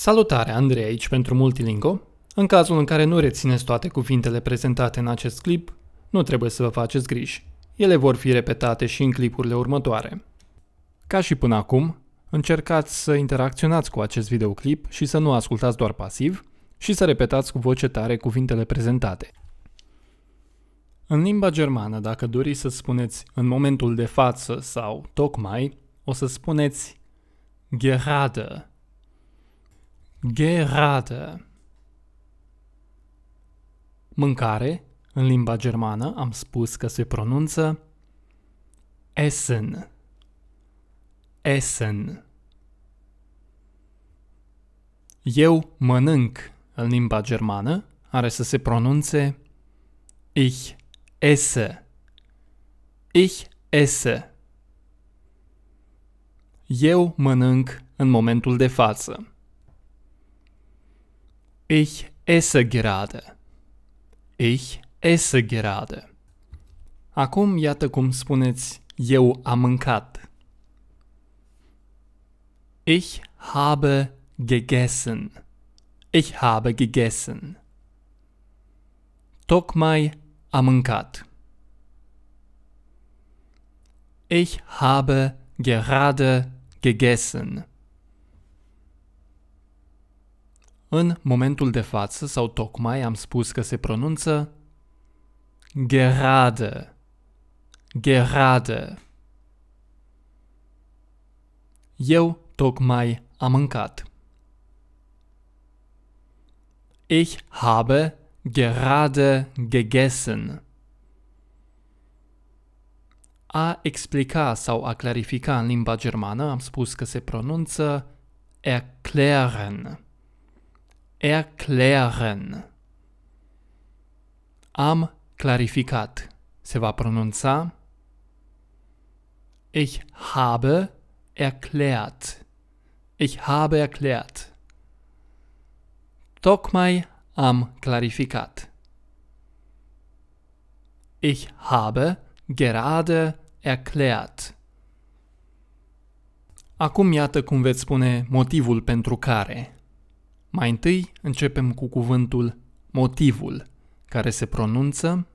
Salutare, Andrei aici pentru Multilingo. În cazul în care nu rețineți toate cuvintele prezentate în acest clip, nu trebuie să vă faceți griji. Ele vor fi repetate și în clipurile următoare. Ca și până acum, încercați să interacționați cu acest videoclip și să nu ascultați doar pasiv și să repetați cu voce tare cuvintele prezentate. În limba germană, dacă doriți să spuneți în momentul de față sau tocmai, o să spuneți gerade Gerade. Mâncare, în limba germană, am spus că se pronunță Essen. Essen. Eu mănânc, în limba germană, are să se pronunțe Ich esse. Ich esse. Eu mănânc în momentul de față. Ich esse gerade. Ich esse gerade. Acum iată cum spuneți eu am mâncat. Ich habe gegessen. Ich habe gegessen. Tocmai am mâncat. Ich habe gerade gegessen. În momentul de față, sau tocmai am spus că se pronunță gerade. Gerade. Eu tocmai am mâncat. Ich habe gerade gegessen. A explica sau a clarifica în limba germană am spus că se pronunță erklären erklären. Am clarificat. Se va pronunța Ich habe erklärt. Ich habe erklärt. Tocmai am clarificat. Ich habe gerade erklärt. Acum iată cum veți spune motivul pentru care. Mai întâi începem cu cuvântul motivul, care se pronunță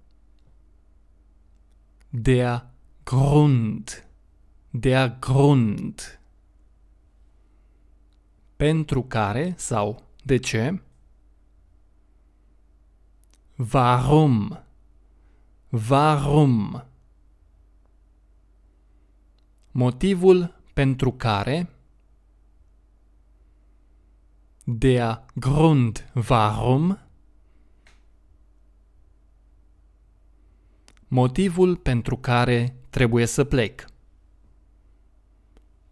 der Grund. Der Grund. Pentru care sau de ce? Warum? Warum? Motivul pentru care Der Grund warum Motivul pentru care trebuie să plec.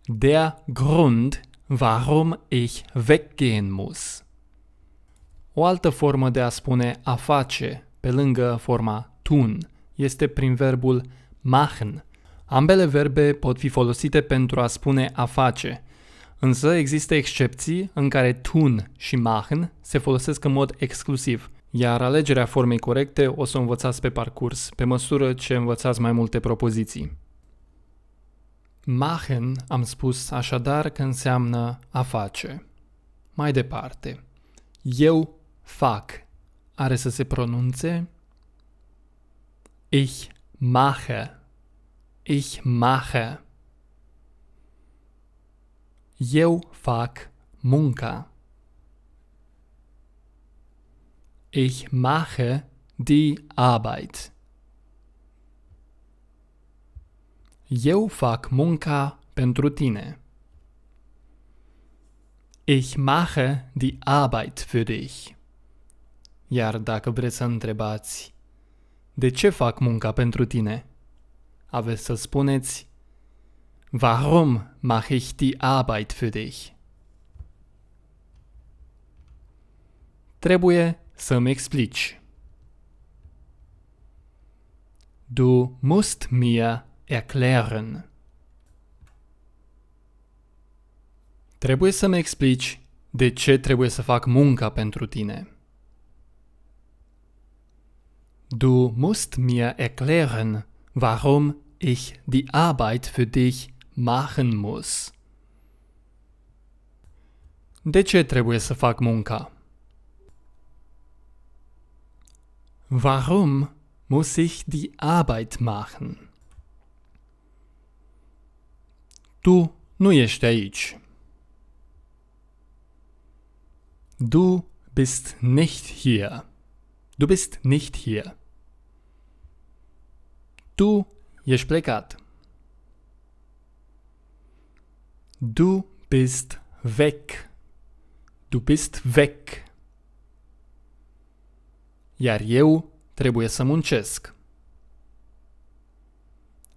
Der Grund, warum ich weggehen muss. O altă formă de a spune a face, pe lângă forma tun, este prin verbul machen. Ambele verbe pot fi folosite pentru a spune a face, Însă există excepții în care tun și machen se folosesc în mod exclusiv, iar alegerea formei corecte o să o învățați pe parcurs, pe măsură ce învățați mai multe propoziții. Machen am spus așadar că înseamnă a face. Mai departe, eu fac are să se pronunțe Ich mache. Ich mache. Eu fac munca. Ich mache die Arbeit. Eu fac munca pentru tine. Ich mache die Arbeit für dich. Iar dacă vreți să întrebați, de ce fac munca pentru tine? Aveți să spuneți, Warum mache ich die Arbeit für dich? Trebuie să-mi explici. Du musst mir erklären. Trebuie să-mi explici de ce trebuie să fac munca pentru tine. Du musst mir erklären, warum ich die Arbeit für dich machen muss. De ce trebuie să fac munca? Warum muss ich die Arbeit machen? Tu nu ești aici. Du bist nicht hier. Du bist nicht hier. Tu ești plecat. Du bist weg. Du bist weg. Iar eu trebuie să muncesc.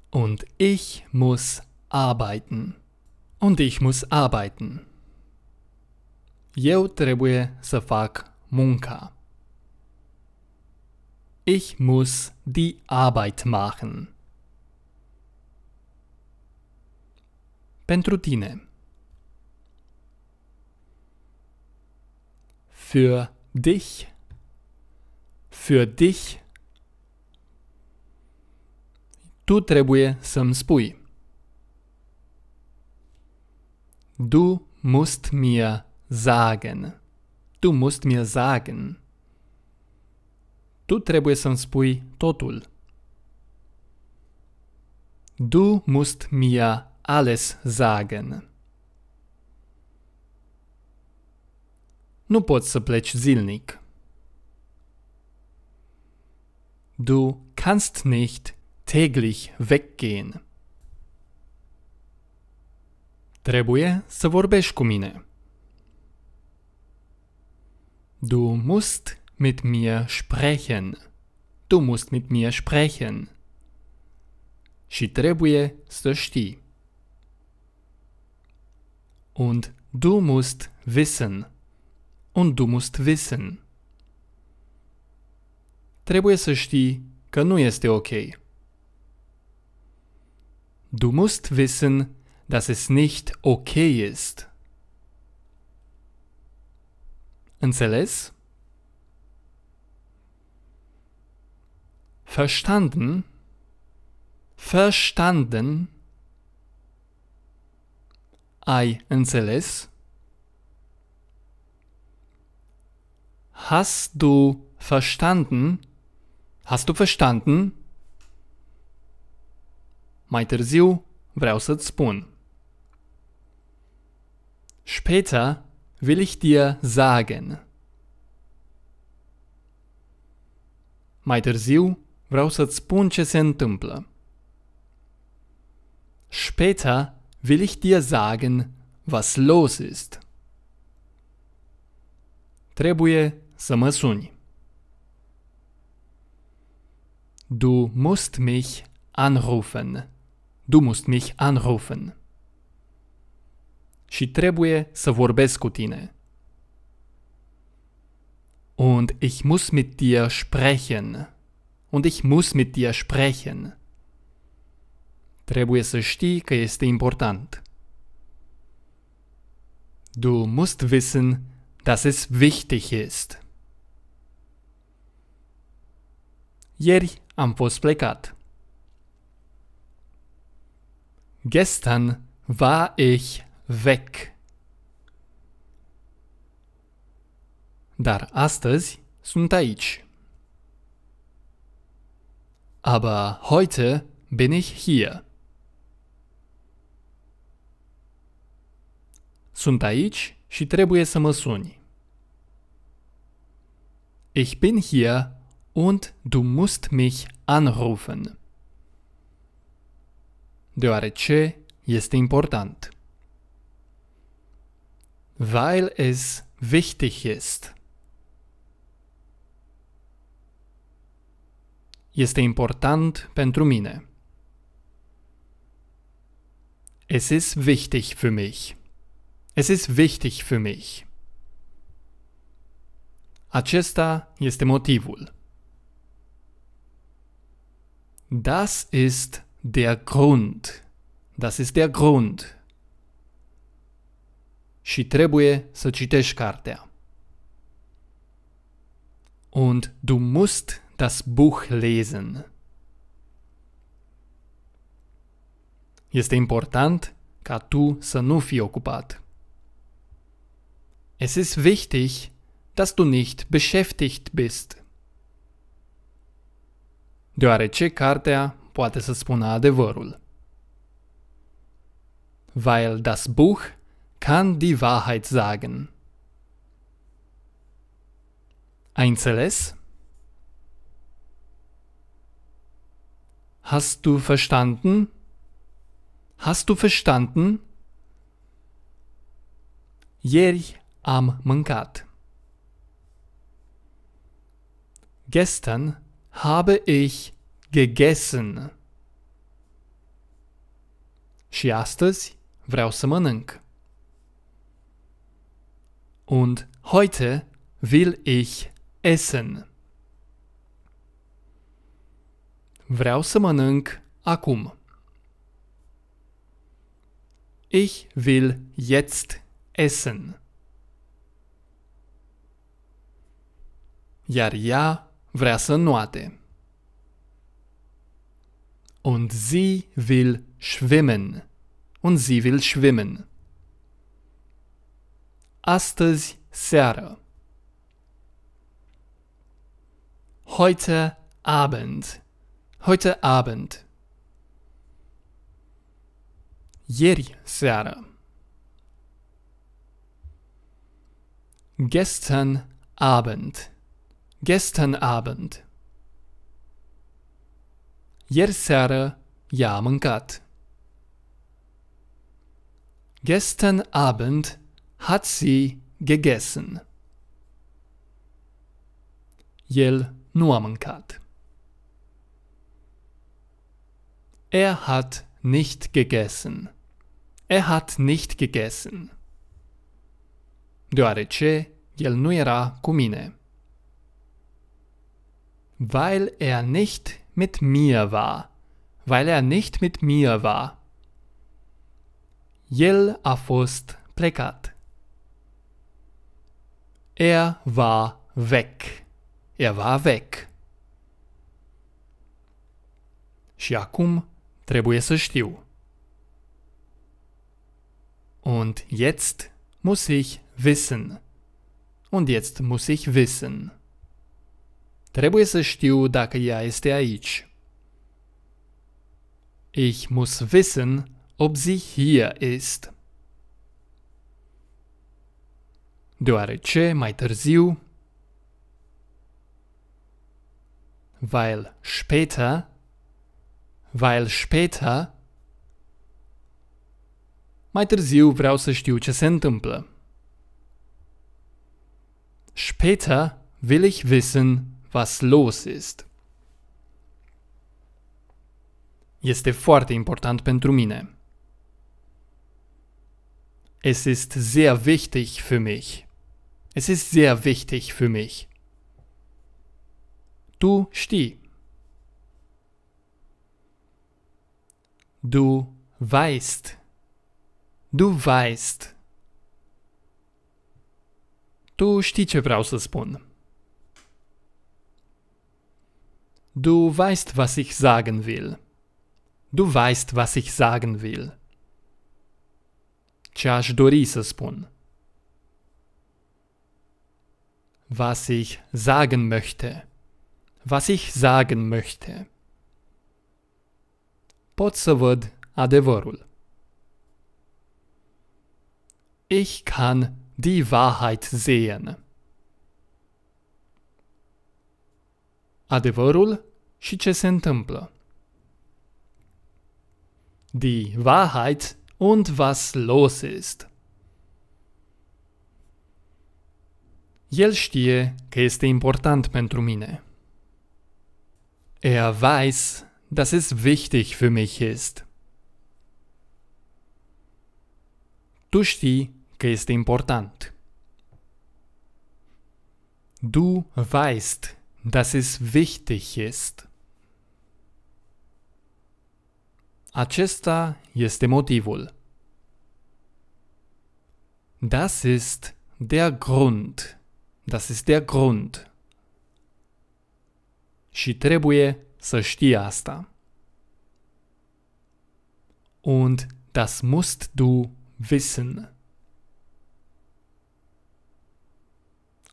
Und ich muss arbeiten. Und ich muss arbeiten. Eu trebuie să fac munca. Ich muss die Arbeit machen. pentru tine. Für dich. Für dich. Tu trebuie să-mi spui. Du musst mir sagen. Du musst mir sagen. Tu trebuie să-mi spui totul. Du musst mir alles sagen. Nu poți să pleci zilnic. Du kannst nicht täglich weggehen. Trebuie să vorbești cu mine. Du musst mit mir sprechen. Du musst mit mir sprechen. Și trebuie să știi. und du musst wissen und du musst wissen. Trebuie să știi că nu este ok. Du musst wissen, dass es nicht okay ist. Înțeles? Verstanden? Verstanden? ¿Hay înțeles? Hast du verstanden? Hast du verstanden? Mai târziu vreau să-ți spun. Später will ich dir sagen. Mai târziu vreau să-ți spun ce se întâmplă. Später will ich dir sagen, was los ist. Trebuie să mă suni. Du musst mich anrufen. Du musst mich anrufen. Și trebuie să vorbesc cu tine. Und ich muss mit dir sprechen. Und ich muss mit dir sprechen. Trebuie să știi că este important. Du musst wissen, dass es wichtig ist. Ieri am fost plecat. Gestern war ich weg. Dar astăzi sunt aici. Aber heute bin ich hier. Sunt aici și trebuie să mă suni. Ich bin hier und du musst mich anrufen. Deoarece este important. Weil es wichtig ist. Este important pentru mine. Es ist wichtig für mich. Es ist wichtig für mich. Acesta este motivul. Das ist der Grund. Das ist der Grund. Și trebuie să citești cartea. Und du musst das Buch lesen. Este important ca tu să nu fii ocupat. Es ist wichtig, dass du nicht beschäftigt bist. Deoarece cartea poate să spună adevărul. Weil das Buch kann die Wahrheit sagen. Ai înțeles? Hast du verstanden? Hast du verstanden? Ieri am mâncat. Gestern habe ich gegessen. Și astăzi vreau să mănânc. Und heute will ich essen. Vreau să mănânc acum. Ich will jetzt essen. iar ea vrea să noate. Und sie will schwimmen. Und sie will schwimmen. Astăzi seară. Heute Abend. Heute Abend. Ieri seară. Gestern Abend. Gestern Abend. Ieri seară Gestern Abend hat sie gegessen. Jel nu Er hat nicht gegessen. Er hat nicht gegessen. Deoarece el nu era cu mine. Weil er nicht mit mir war. Weil er nicht mit mir war. El a fost plecat. Er war weg. Er war weg. Și acum trebuie să știu. Und jetzt muss ich wissen. Und jetzt muss ich wissen. Trebuie să știu dacă ea este aici. Ich muss wissen, ob sie hier ist. Deoarece mai târziu weil später, weil später, mai târziu vreau să știu ce se întâmplă. Später will ich wissen, was los ist. Este foarte important pentru mine. Es ist sehr wichtig für mich. Es ist sehr wichtig für mich. Du știi. Du weißt. Du weißt. Tu știi ce vreau să spun. Du weißt, was ich sagen will. Du weißt, was ich sagen will. Ce aș dori să spun. Was ich sagen möchte. Was ich sagen möchte. Pot să văd adevărul. Ich kann die Wahrheit sehen. adevărul și ce se întâmplă. Die Wahrheit und was los ist. El știe că este important pentru mine. Er weiß, dass es wichtig für mich ist. Tu știi că este important. Du weißt, dass es wichtig ist. Acesta este motivul. Das ist der Grund. Das ist der Grund. Și trebuie să știi asta. Und das musst du wissen.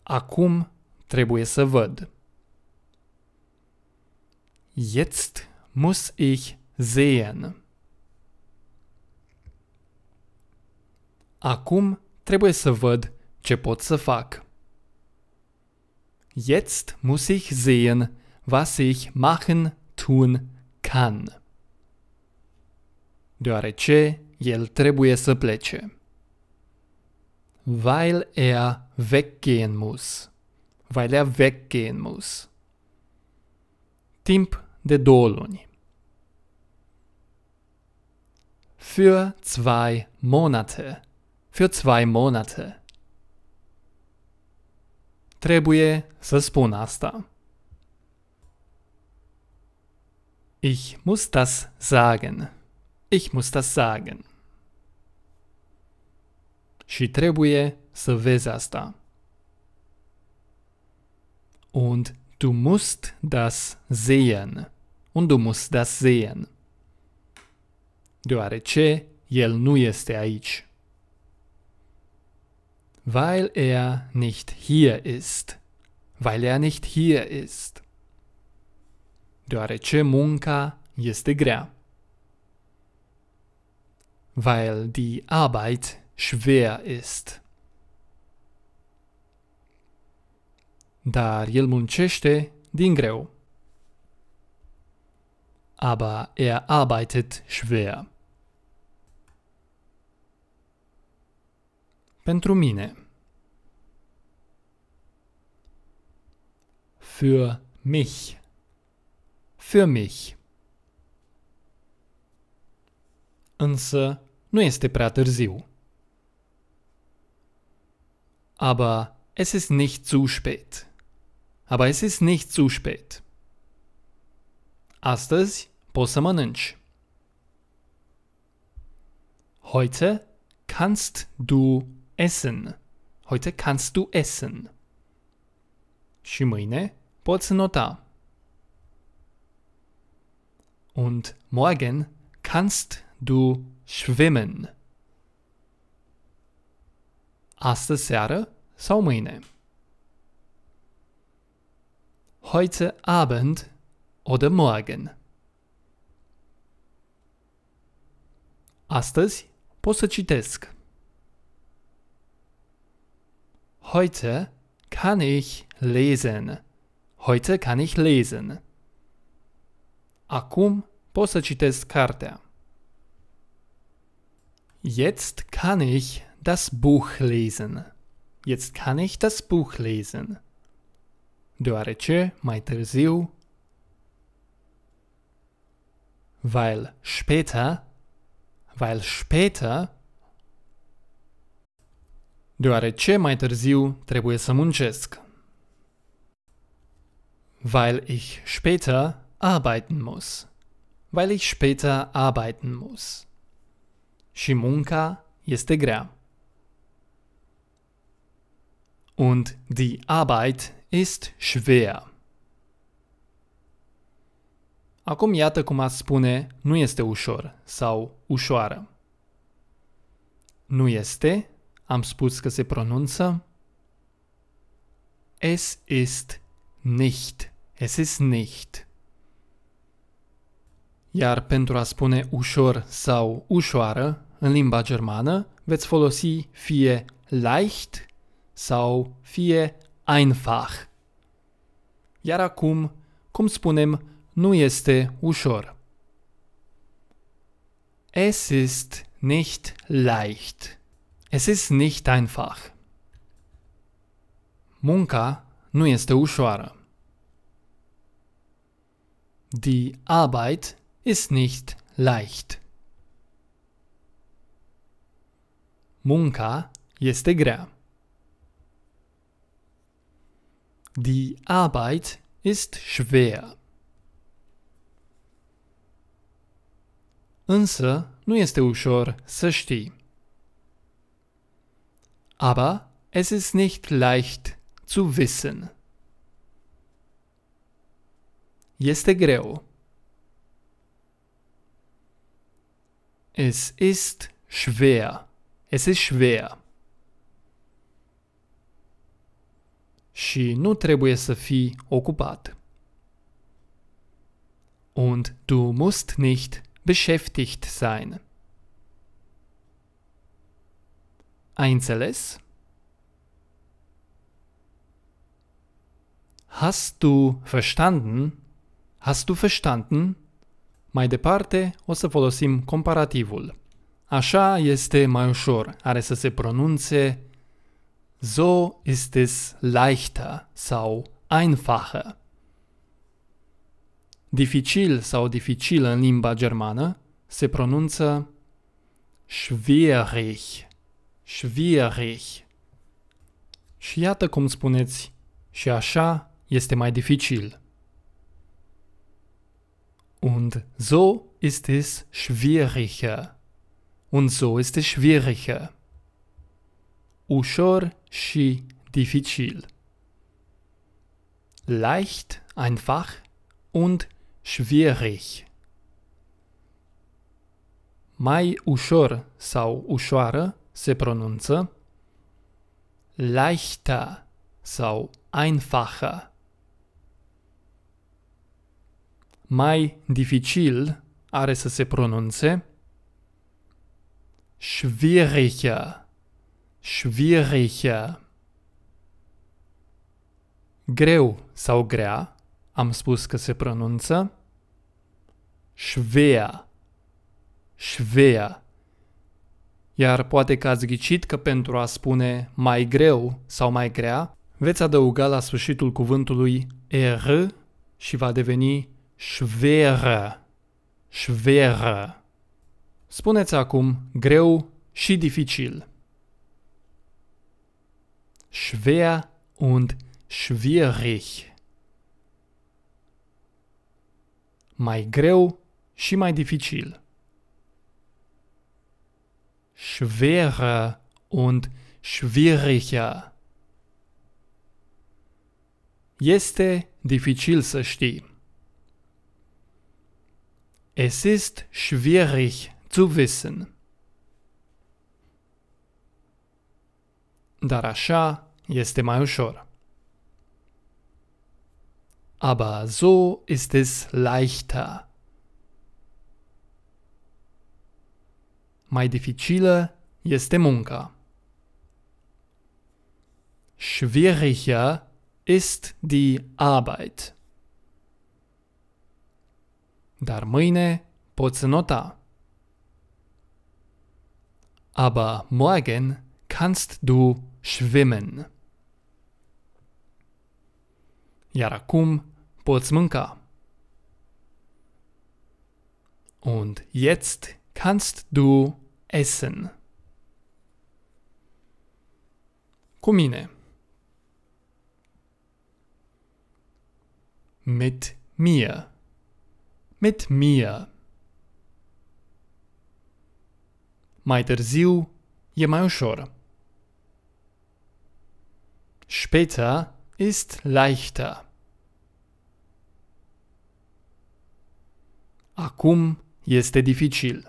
Acum trebuie să văd. Jetzt muss ich sehen. Acum trebuie să văd ce pot să fac. Jetzt muss ich sehen, was ich machen, tun kann. Deoarece el trebuie să plece. Weil er weggehen muss. Weil er weggehen muss timp de două luni. Für zwei Monate. Für zwei Monate. Trebuie să spun asta. Ich muss das sagen. Ich muss das sagen. Și trebuie să vezi asta. Und Du musst das sehen. Und du musst das sehen. Deoarece el nu este aici. Weil er nicht hier ist. Weil er nicht hier ist. Deoarece munca este grea. Weil die Arbeit schwer ist. dar el muncește din greu. Aber er arbeitet schwer. Pentru mine. Für mich. Für mich. Însă nu este prea târziu. Aber es ist nicht zu spät. aber es ist nicht zu spät. Astăzi poți să Heute kannst du essen. Heute kannst du essen. Și mâine poți nota. Und morgen kannst du schwimmen. Astăzi seară sau mâine? heute Abend oder morgen. Astăzi pot să citesc. Heute kann ich lesen. Heute kann ich lesen. Acum pot să citesc cartea. Jetzt kann ich das Buch lesen. Jetzt kann ich das Buch lesen. deoarece mai târziu weil später weil später deoarece mai târziu trebuie să muncesc weil ich später arbeiten muss weil ich später arbeiten muss și munca este grea Und die Arbeit ist schwer. Acum iată cum ați spune nu este ușor sau ușoară. Nu este, am spus că se pronunță. Es ist nicht. Es ist nicht. Iar pentru a spune ușor sau ușoară în limba germană, veți folosi fie leicht sau fie einfach. Iar acum, cum spunem, nu este ușor. Es ist nicht leicht. Es ist nicht einfach. Munca nu este ușoară. Die Arbeit ist nicht leicht. Munca este grea. Die Arbeit ist schwer. Însă, nu este ușor să știi. Aber es ist nicht leicht zu wissen. Este greu. Es ist schwer. Es ist schwer. și nu trebuie să fii ocupat. Und du musst nicht beschäftigt sein. Einzeles. Hast du verstanden? Hast du verstanden? Mai departe o să folosim comparativul. Așa este mai ușor, are să se pronunțe so ist es leichter, sau einfacher. Difficil sau dificilă in limba germana se pronunță schwierig, schwierig. Și iată cum spuneți, și așa este mai dificil. Und so ist es schwieriger. Und so ist es schwieriger. Ușor Schi difficil. Leicht, einfach und schwierig. Mai ușor sau ușoară se pronunță leichter sau einfacher. Mai dificil are să se pronunțe schwieriger. Schwierige. Greu sau grea, am spus că se pronunță. Schwer. Schwer. Iar poate că ați ghicit că pentru a spune mai greu sau mai grea, veți adăuga la sfârșitul cuvântului r și va deveni schwer schwer. Spuneți acum greu și dificil. schwer und schwierig. Mai greu și mai dificil. Schwerer und schwieriger. Este dificil să știi. Es ist schwierig zu wissen. dar așa este mai ușor. Aber so ist es leichter. Mai dificilă este munca. Schwieriger ist die Arbeit. Dar mâine poți nota. Aber morgen kannst du Schwimmen. Iar acum poți mânca. Und jetzt kannst du essen. Cu mine. Mit mir. Mit mir. Mai târziu e mai ușor. Später ist leichter. Acum este dificil.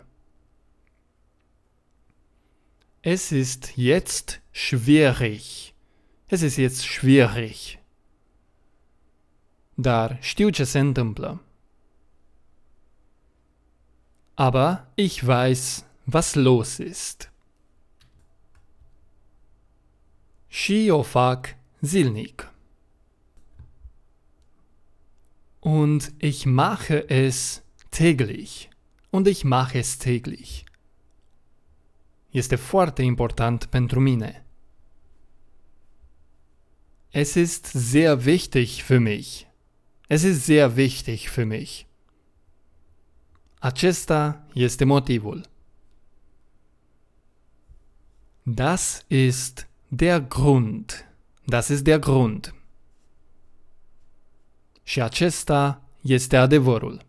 Es ist jetzt schwierig. Es ist jetzt schwierig. Dar știu ce se întâmplă. Aber ich weiß, was los ist. Shiofak Silnik. Und ich mache es täglich. Und ich mache es täglich. Este foarte important pentru mine. Es ist sehr wichtig für mich. Es ist sehr wichtig für mich. Acesta este motivul. Das ist Der Grund. Das ist der Grund. Și acesta este adevărul.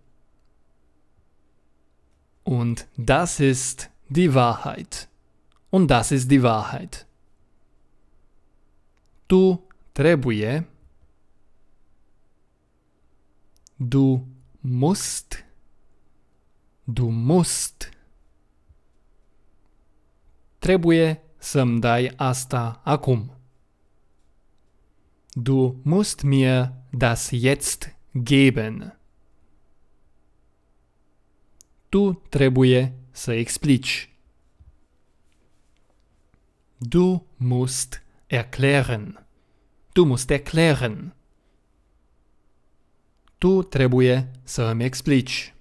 Und das ist die Wahrheit. Und das ist die Wahrheit. Tu trebuie. Du musst. Du musst. Trebuie să asta acum. Du musst mir das jetzt geben. Tu trebuie să explici. Du musst erklären. Du musst erklären. Tu trebuie să îmi explici.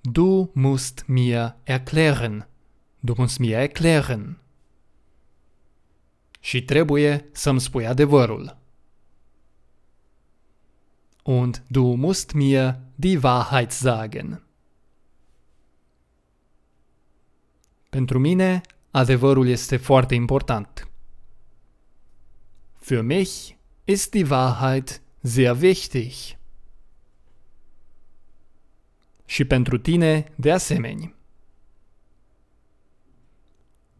Du musst mir erklären. mir erklären. Și trebuie să-mi spui adevărul. Und du musst mir die Wahrheit sagen. Pentru mine, adevărul este foarte important. Für mich ist die Wahrheit sehr wichtig. Și pentru tine, de asemenea.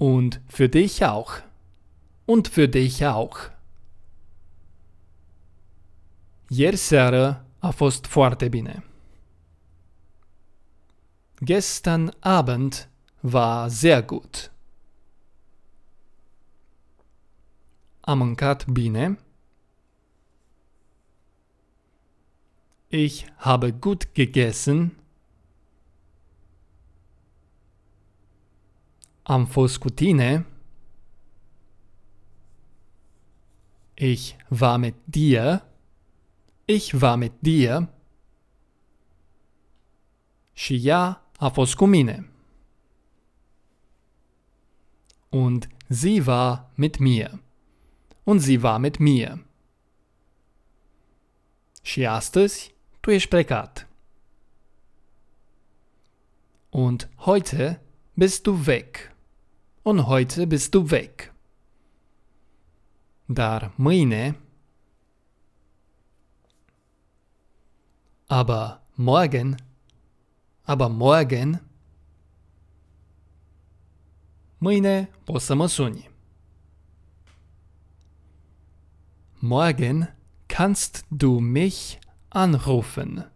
Und für dich auch. Und für dich auch. Ieri a fost foarte bine. Gestern Abend war sehr gut. Am mâncat bine. Ich habe gut gegessen. Am Amphoskutine. Ich war mit dir. Ich war mit dir. Shia Aphoskumine. Und sie war mit mir. Und sie war mit mir. Și astăzi tu ești plecat. Und heute bist du weg und heute bist du weg. Dar mâine. Aber morgen. Aber morgen. Mâine o să mă suni. Morgen kannst du mich anrufen.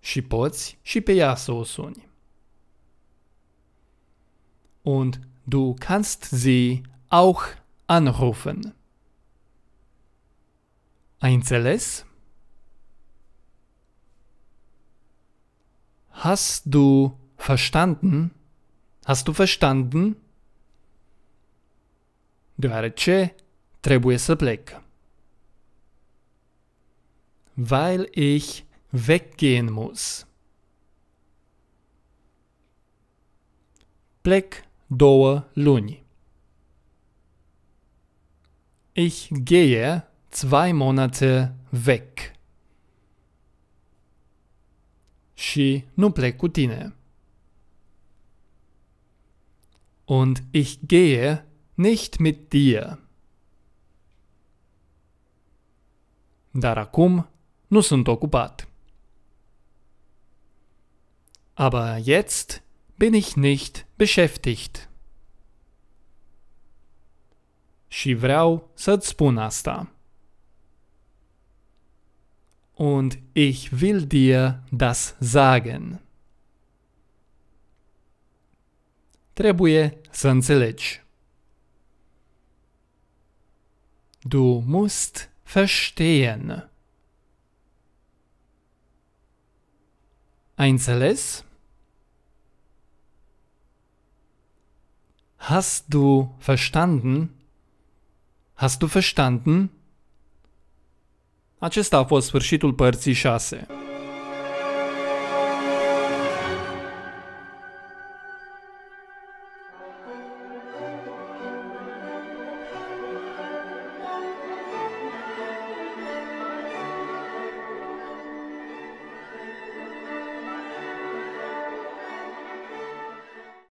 Și poți și pe ea să o suni und du kannst sie auch anrufen. Einzelles. Hast du verstanden? Hast du verstanden? Deoarece trebuie să plec. Weil ich weggehen muss. Plec două luni. Ich gehe zwei Monate weg. Și nu plec cu tine. Und ich gehe nicht mit dir. Dar acum nu sunt ocupat. Aber jetzt bin ich nicht beschäftigt. Și vreau să-ți spun asta. Und ich will dir das sagen. Trebuie să înțelegi. Du musst verstehen. Einzeles? Hast du verstanden? Hast du verstanden? Acesta a fost sfârșitul părții 6.